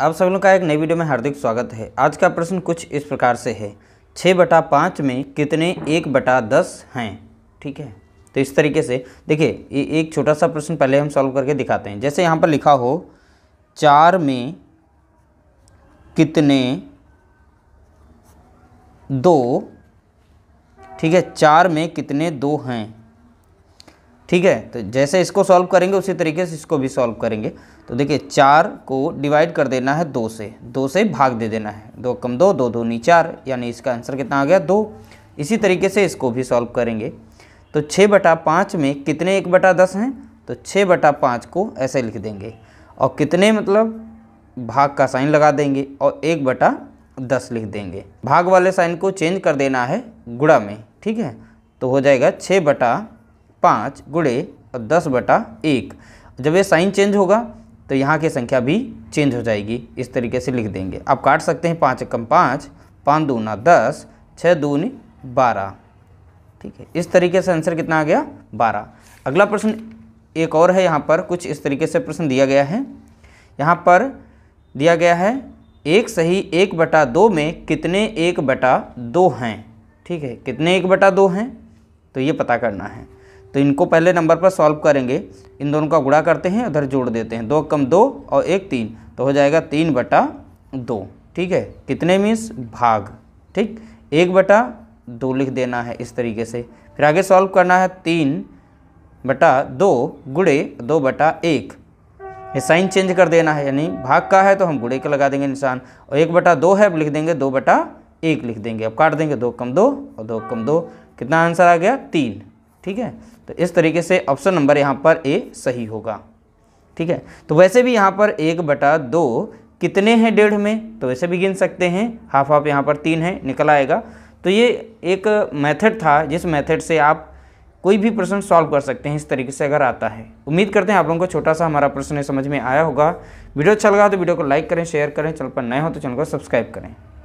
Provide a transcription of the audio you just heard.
आप सब लोगों का एक नई वीडियो में हार्दिक स्वागत है आज का प्रश्न कुछ इस प्रकार से है छः बटा पाँच में कितने एक बटा दस हैं ठीक है तो इस तरीके से देखिए ये एक छोटा सा प्रश्न पहले हम सॉल्व करके दिखाते हैं जैसे यहाँ पर लिखा हो चार में कितने दो ठीक है चार में कितने दो हैं ठीक है तो जैसे इसको सॉल्व करेंगे उसी तरीके से इसको भी सॉल्व करेंगे तो देखिए चार को डिवाइड कर देना है दो से दो से भाग दे देना है दो कम दो दो दूनी चार यानी इसका आंसर कितना आ गया दो इसी तरीके से इसको भी सॉल्व करेंगे तो छः बटा पाँच में कितने एक बटा दस हैं तो छः बटा पाँच को ऐसे लिख देंगे और कितने मतलब भाग का साइन लगा देंगे और एक बटा दस लिख देंगे भाग वाले साइन को चेंज कर देना है गुड़ा में ठीक है तो हो जाएगा छः बटा पाँच गुड़े और दस बटा एक जब ये साइन चेंज होगा तो यहाँ की संख्या भी चेंज हो जाएगी इस तरीके से लिख देंगे आप काट सकते हैं पाँच एकम पाँच पाँच दूना दस छः दून बारह ठीक है इस तरीके से आंसर कितना आ गया बारह अगला प्रश्न एक और है यहाँ पर कुछ इस तरीके से प्रश्न दिया गया है यहाँ पर दिया गया है एक सही एक बटा दो में कितने एक बटा दो हैं ठीक है कितने एक बटा दो हैं तो ये पता करना है तो इनको पहले नंबर पर सॉल्व करेंगे इन दोनों का गुड़ा करते हैं उधर जोड़ देते हैं दो कम दो और एक तीन तो हो जाएगा तीन बटा दो ठीक है कितने मीन्स भाग ठीक एक बटा दो लिख देना है इस तरीके से फिर आगे सॉल्व करना है तीन बटा दो गुड़े दो बटा एक ये साइन चेंज कर देना है यानी भाग का है तो हम गुड़े का लगा देंगे निशान और एक बटा दो है लिख देंगे दो बटा एक लिख देंगे अब काट देंगे दो कम दो और दो कम दो कितना आंसर आ गया तीन ठीक है तो इस तरीके से ऑप्शन नंबर यहाँ पर ए सही होगा ठीक है तो वैसे भी यहाँ पर एक बटा दो कितने हैं डेढ़ में तो वैसे भी गिन सकते हैं हाफ हाफ यहाँ पर तीन है निकल आएगा तो ये एक मेथड था जिस मेथड से आप कोई भी प्रश्न सॉल्व कर सकते हैं इस तरीके से अगर आता है उम्मीद करते हैं आप लोगों को छोटा सा हमारा प्रश्न समझ में आया होगा वीडियो अच्छा लगा तो वीडियो को लाइक करें शेयर करें चैनल पर नए हो तो चैनल को सब्सक्राइब करें